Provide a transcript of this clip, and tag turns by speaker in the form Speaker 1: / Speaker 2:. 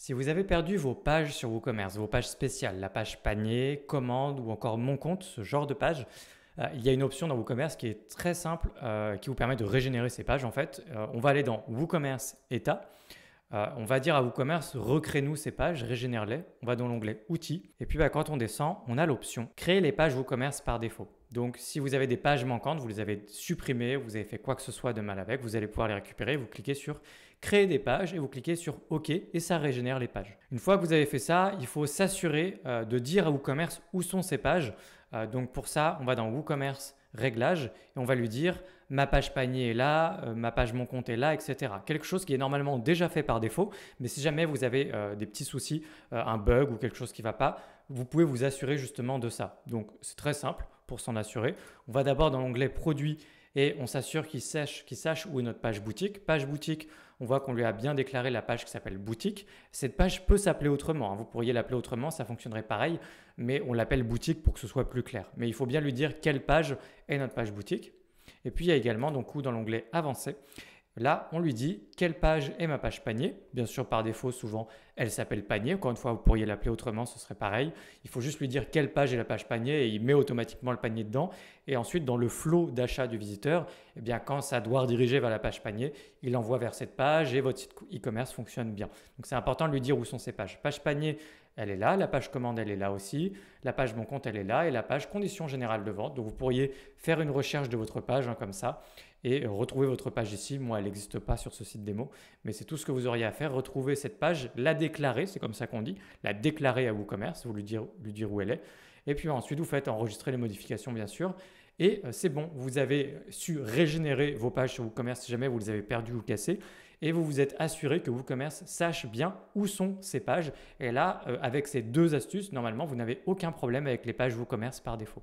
Speaker 1: Si vous avez perdu vos pages sur WooCommerce, vos pages spéciales, la page panier, commande ou encore mon compte, ce genre de page, euh, il y a une option dans WooCommerce qui est très simple, euh, qui vous permet de régénérer ces pages. En fait, euh, on va aller dans WooCommerce État. on va dire à WooCommerce, recrée-nous ces pages, régénère-les. On va dans l'onglet Outils. Et puis, bah, quand on descend, on a l'option Créer les pages WooCommerce par défaut. Donc, si vous avez des pages manquantes, vous les avez supprimées, vous avez fait quoi que ce soit de mal avec, vous allez pouvoir les récupérer. Vous cliquez sur Créer des pages et vous cliquez sur OK et ça régénère les pages. Une fois que vous avez fait ça, il faut s'assurer euh, de dire à WooCommerce où sont ces pages. Euh, donc, pour ça, on va dans WooCommerce Réglages et on va lui dire ma page panier est là, euh, ma page mon compte est là, etc. Quelque chose qui est normalement déjà fait par défaut, mais si jamais vous avez euh, des petits soucis, euh, un bug ou quelque chose qui ne va pas, vous pouvez vous assurer justement de ça. Donc c'est très simple pour s'en assurer. On va d'abord dans l'onglet produits et on s'assure qu'il sache, qu sache où est notre page boutique. Page boutique, on voit qu'on lui a bien déclaré la page qui s'appelle boutique. Cette page peut s'appeler autrement, hein. vous pourriez l'appeler autrement, ça fonctionnerait pareil, mais on l'appelle boutique pour que ce soit plus clair. Mais il faut bien lui dire quelle page est notre page boutique. Et puis il y a également donc où dans l'onglet avancé, Là, on lui dit quelle page est ma page panier. Bien sûr, par défaut, souvent, elle s'appelle panier. Encore une fois, vous pourriez l'appeler autrement, ce serait pareil. Il faut juste lui dire quelle page est la page panier et il met automatiquement le panier dedans. Et ensuite, dans le flot d'achat du visiteur, eh bien, quand ça doit rediriger vers la page panier, il envoie vers cette page et votre site e-commerce fonctionne bien. Donc, c'est important de lui dire où sont ces pages. Page panier, elle est là, la page commande, elle est là aussi, la page mon compte, elle est là, et la page conditions générales de vente. Donc vous pourriez faire une recherche de votre page hein, comme ça et retrouver votre page ici. Moi, elle n'existe pas sur ce site démo, mais c'est tout ce que vous auriez à faire. Retrouver cette page, la déclarer, c'est comme ça qu'on dit, la déclarer à WooCommerce, vous lui dire, lui dire où elle est. Et puis ensuite, vous faites enregistrer les modifications, bien sûr. Et euh, c'est bon, vous avez su régénérer vos pages sur WooCommerce si jamais vous les avez perdues ou cassées et vous vous êtes assuré que WooCommerce sache bien où sont ces pages. Et là, euh, avec ces deux astuces, normalement, vous n'avez aucun problème avec les pages WooCommerce par défaut.